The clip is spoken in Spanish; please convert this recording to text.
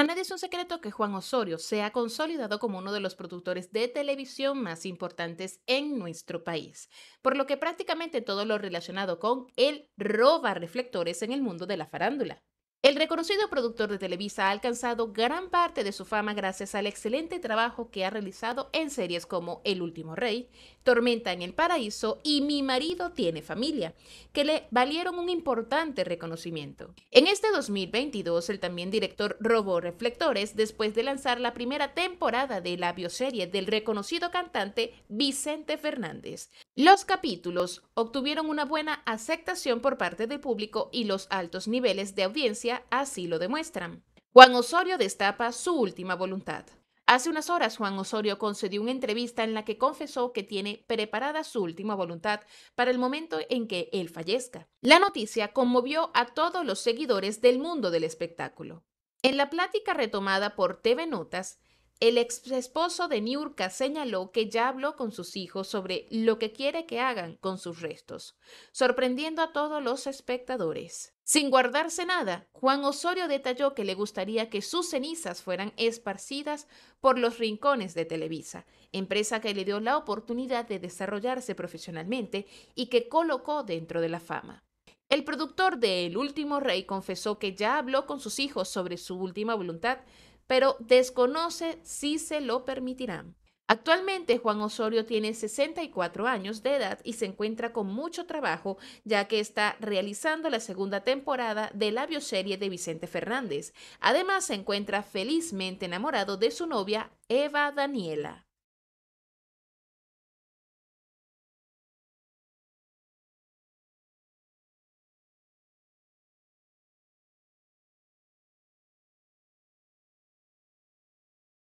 A nadie es un secreto que Juan Osorio se ha consolidado como uno de los productores de televisión más importantes en nuestro país, por lo que prácticamente todo lo relacionado con él roba reflectores en el mundo de la farándula. El reconocido productor de Televisa ha alcanzado gran parte de su fama gracias al excelente trabajo que ha realizado en series como El último rey, Tormenta en el paraíso y Mi marido tiene familia, que le valieron un importante reconocimiento. En este 2022, el también director robó reflectores después de lanzar la primera temporada de la bioserie del reconocido cantante Vicente Fernández. Los capítulos obtuvieron una buena aceptación por parte del público y los altos niveles de audiencia así lo demuestran. Juan Osorio destapa su última voluntad. Hace unas horas Juan Osorio concedió una entrevista en la que confesó que tiene preparada su última voluntad para el momento en que él fallezca. La noticia conmovió a todos los seguidores del mundo del espectáculo. En la plática retomada por TV Notas, el ex esposo de Niurka señaló que ya habló con sus hijos sobre lo que quiere que hagan con sus restos, sorprendiendo a todos los espectadores. Sin guardarse nada, Juan Osorio detalló que le gustaría que sus cenizas fueran esparcidas por los rincones de Televisa, empresa que le dio la oportunidad de desarrollarse profesionalmente y que colocó dentro de la fama. El productor de El último rey confesó que ya habló con sus hijos sobre su última voluntad, pero desconoce si se lo permitirán. Actualmente Juan Osorio tiene 64 años de edad y se encuentra con mucho trabajo ya que está realizando la segunda temporada de la bioserie de Vicente Fernández. Además se encuentra felizmente enamorado de su novia Eva Daniela.